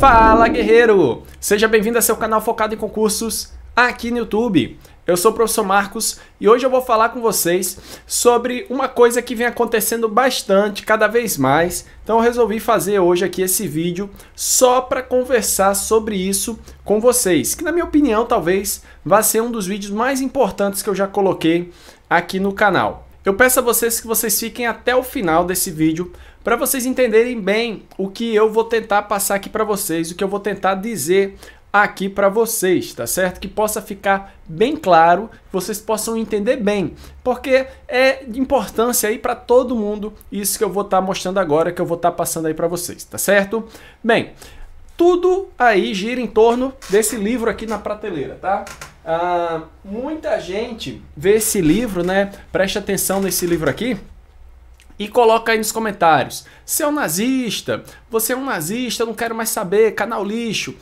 Fala guerreiro! Seja bem-vindo a seu canal focado em concursos aqui no YouTube. Eu sou o professor Marcos e hoje eu vou falar com vocês sobre uma coisa que vem acontecendo bastante, cada vez mais. Então eu resolvi fazer hoje aqui esse vídeo só para conversar sobre isso com vocês, que na minha opinião talvez vá ser um dos vídeos mais importantes que eu já coloquei aqui no canal. Eu peço a vocês que vocês fiquem até o final desse vídeo para vocês entenderem bem o que eu vou tentar passar aqui para vocês, o que eu vou tentar dizer aqui para vocês, tá certo? Que possa ficar bem claro, vocês possam entender bem, porque é de importância aí para todo mundo isso que eu vou estar tá mostrando agora, que eu vou estar tá passando aí para vocês, tá certo? Bem, tudo aí gira em torno desse livro aqui na prateleira, tá? Ah, muita gente vê esse livro, né? Preste atenção nesse livro aqui e coloca aí nos comentários. Você é um nazista, você é um nazista, Eu não quero mais saber, canal lixo.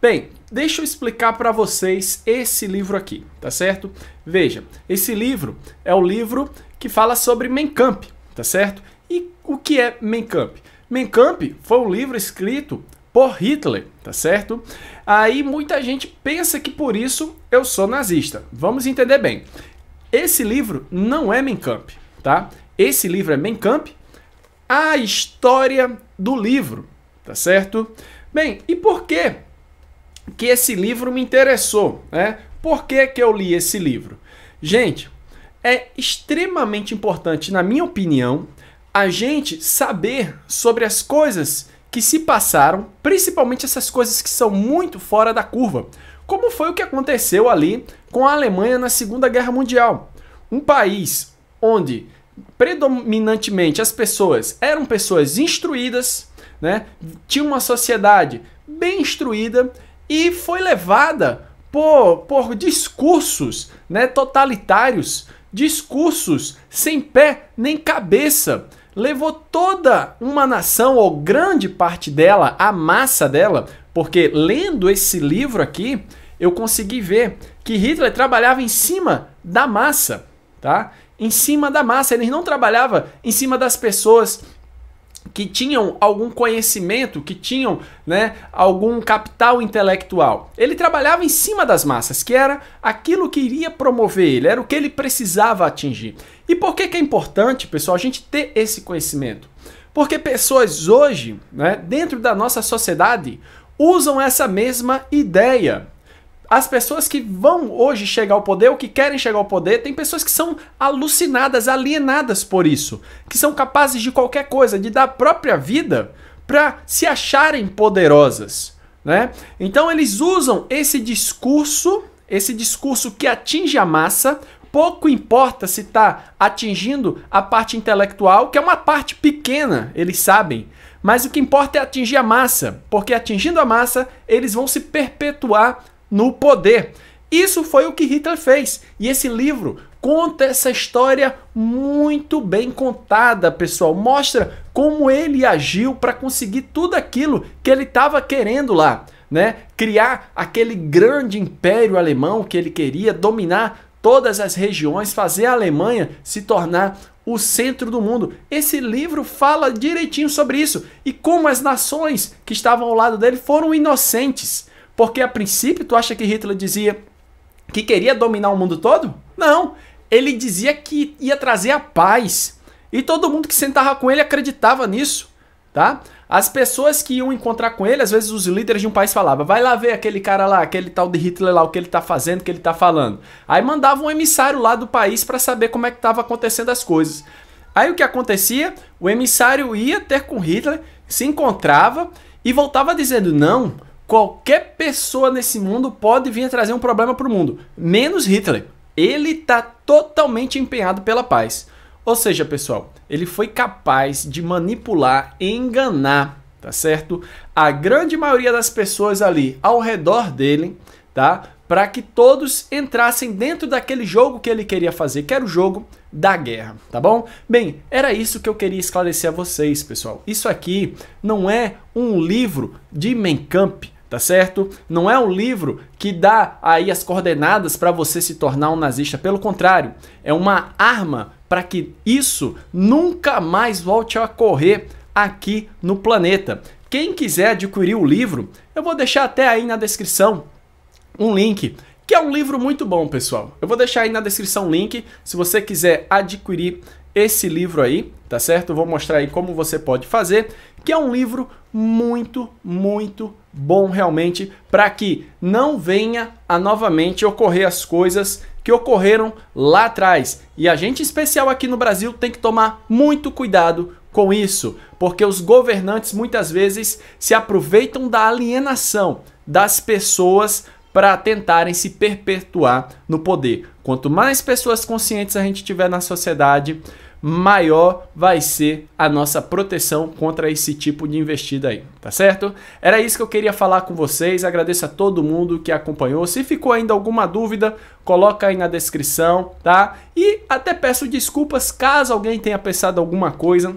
Bem, deixa eu explicar para vocês esse livro aqui, tá certo? Veja, esse livro é o livro que fala sobre Mein Kampf, tá certo? E o que é Mein Kampf? Mein Kampf foi um livro escrito por Hitler, tá certo? Aí muita gente pensa que por isso eu sou nazista. Vamos entender bem. Esse livro não é Mein Kampf, tá? Esse livro é Mein Kampf, a história do livro, tá certo? Bem, e por que que esse livro me interessou, né? Por que que eu li esse livro? Gente, é extremamente importante, na minha opinião, a gente saber sobre as coisas que se passaram, principalmente essas coisas que são muito fora da curva, como foi o que aconteceu ali com a Alemanha na Segunda Guerra Mundial. Um país onde predominantemente as pessoas eram pessoas instruídas, né? tinha uma sociedade bem instruída e foi levada por, por discursos né, totalitários, discursos sem pé nem cabeça. Levou toda uma nação, ou grande parte dela, a massa dela, porque lendo esse livro aqui, eu consegui ver que Hitler trabalhava em cima da massa, tá? em cima da massa, eles não trabalhava em cima das pessoas que tinham algum conhecimento, que tinham né, algum capital intelectual. Ele trabalhava em cima das massas, que era aquilo que iria promover ele, era o que ele precisava atingir. E por que, que é importante, pessoal, a gente ter esse conhecimento? Porque pessoas hoje, né, dentro da nossa sociedade, usam essa mesma ideia. As pessoas que vão hoje chegar ao poder ou que querem chegar ao poder, tem pessoas que são alucinadas, alienadas por isso, que são capazes de qualquer coisa, de dar a própria vida para se acharem poderosas, né? Então eles usam esse discurso, esse discurso que atinge a massa, pouco importa se está atingindo a parte intelectual, que é uma parte pequena, eles sabem. Mas o que importa é atingir a massa, porque atingindo a massa, eles vão se perpetuar no poder. Isso foi o que Hitler fez. E esse livro conta essa história muito bem contada, pessoal. Mostra como ele agiu para conseguir tudo aquilo que ele estava querendo lá, né? Criar aquele grande império alemão que ele queria, dominar todas as regiões, fazer a Alemanha se tornar o centro do mundo. Esse livro fala direitinho sobre isso e como as nações que estavam ao lado dele foram inocentes porque a princípio tu acha que Hitler dizia que queria dominar o mundo todo? Não, ele dizia que ia trazer a paz. E todo mundo que sentava com ele acreditava nisso, tá? As pessoas que iam encontrar com ele, às vezes os líderes de um país falavam: "Vai lá ver aquele cara lá, aquele tal de Hitler lá, o que ele tá fazendo, o que ele tá falando". Aí mandava um emissário lá do país para saber como é que tava acontecendo as coisas. Aí o que acontecia? O emissário ia ter com Hitler, se encontrava e voltava dizendo: "Não, Qualquer pessoa nesse mundo pode vir trazer um problema para o mundo, menos Hitler. Ele está totalmente empenhado pela paz. Ou seja, pessoal, ele foi capaz de manipular, enganar, tá certo? A grande maioria das pessoas ali ao redor dele, tá? Para que todos entrassem dentro daquele jogo que ele queria fazer, que era o jogo da guerra, tá bom? Bem, era isso que eu queria esclarecer a vocês, pessoal. Isso aqui não é um livro de Mein Kampf, tá certo? Não é um livro que dá aí as coordenadas para você se tornar um nazista, pelo contrário, é uma arma para que isso nunca mais volte a ocorrer aqui no planeta. Quem quiser adquirir o livro, eu vou deixar até aí na descrição um link, que é um livro muito bom, pessoal. Eu vou deixar aí na descrição o link, se você quiser adquirir esse livro aí, tá certo? Eu vou mostrar aí como você pode fazer, que é um livro muito, muito bom realmente para que não venha a novamente ocorrer as coisas que ocorreram lá atrás. E a gente especial aqui no Brasil tem que tomar muito cuidado com isso, porque os governantes muitas vezes se aproveitam da alienação das pessoas para tentarem se perpetuar no poder. Quanto mais pessoas conscientes a gente tiver na sociedade, maior vai ser a nossa proteção contra esse tipo de investida aí, tá certo? Era isso que eu queria falar com vocês. Agradeço a todo mundo que acompanhou. Se ficou ainda alguma dúvida, coloca aí na descrição, tá? E até peço desculpas caso alguém tenha pensado alguma coisa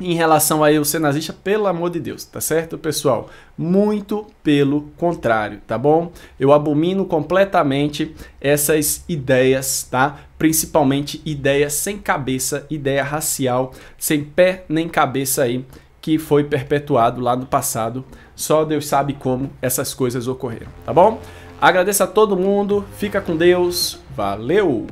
em relação aí ao senazista, pelo amor de Deus, tá certo, pessoal? Muito pelo contrário, tá bom? Eu abomino completamente essas ideias, tá? Principalmente ideias sem cabeça, ideia racial, sem pé nem cabeça aí, que foi perpetuado lá no passado. Só Deus sabe como essas coisas ocorreram, tá bom? Agradeço a todo mundo, fica com Deus, valeu!